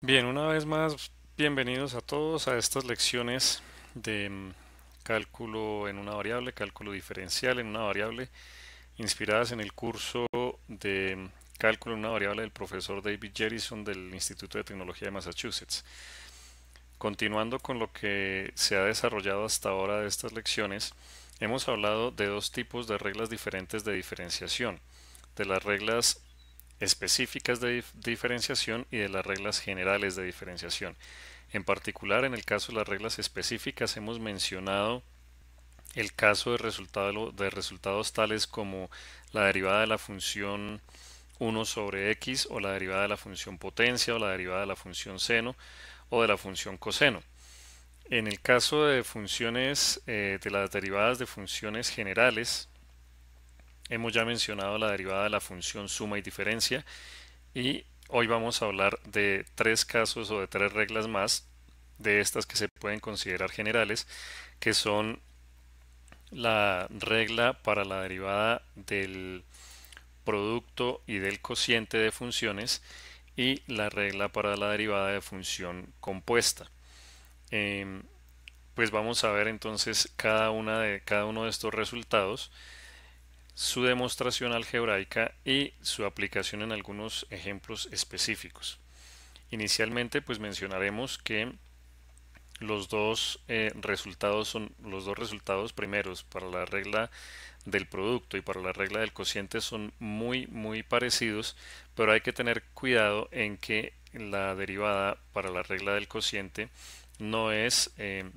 Bien, una vez más, bienvenidos a todos a estas lecciones de mm, cálculo en una variable, cálculo diferencial en una variable, inspiradas en el curso de mm, cálculo en una variable del profesor David Jerison del Instituto de Tecnología de Massachusetts. Continuando con lo que se ha desarrollado hasta ahora de estas lecciones, hemos hablado de dos tipos de reglas diferentes de diferenciación, de las reglas específicas de diferenciación y de las reglas generales de diferenciación. En particular, en el caso de las reglas específicas, hemos mencionado el caso de, resultados tales como la derivada de la función 1 sobre x o la derivada de la función potencia o la derivada de la función seno o de la función coseno. En el caso de funciones eh, de las derivadas de funciones generales, Hemos ya mencionado la derivada de la función suma y diferencia y hoy vamos a hablar de tres casos o de tres reglas más de estas que se pueden considerar generales, que son la regla para la derivada del producto y del cociente de funciones y la regla para la derivada de función compuesta. Em, pues vamos a ver entonces cada, una de, cada uno de estos resultados su demostración algebraica y su aplicación en algunos ejemplos específicos. Inicialmente pues mencionaremos que los dos eh, resultados son los dos resultados primeros para la regla del producto y para la regla del cociente son muy muy parecidos pero hay que tener cuidado en que la derivada para la regla del cociente no es eh,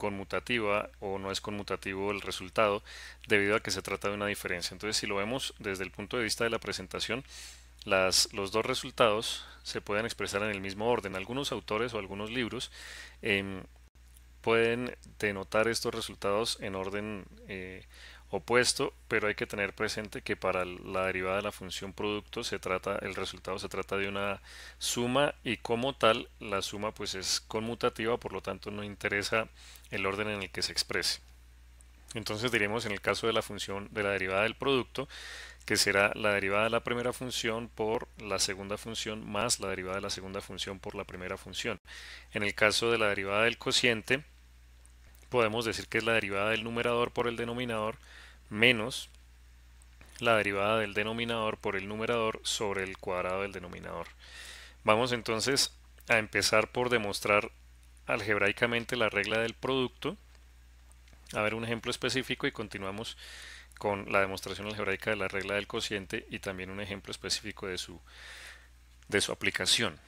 conmutativa o no es conmutativo el resultado debido a que se trata de una diferencia. Entonces, si lo vemos desde el punto de vista de la presentación, las, los dos resultados se pueden expresar en el mismo orden. Algunos autores o algunos libros em, pueden denotar estos resultados en orden eh, opuesto, pero hay que tener presente que para la derivada de la función producto se trata, el resultado se trata de una suma y como tal la suma pues es conmutativa, por lo tanto no interesa el orden en el que se exprese. Entonces diremos en el caso de la función de la derivada del producto que será la derivada de la primera función por la segunda función más la derivada de la segunda función por la primera función. En el caso de la derivada del cociente, podemos decir que es la derivada del numerador por el denominador menos la derivada del denominador por el numerador sobre el cuadrado del denominador. Vamos entonces a empezar por demostrar algebraicamente la regla del producto. A ver un ejemplo específico y continuamos con la demostración algebraica de la regla del cociente y también un ejemplo específico de su, de su aplicación.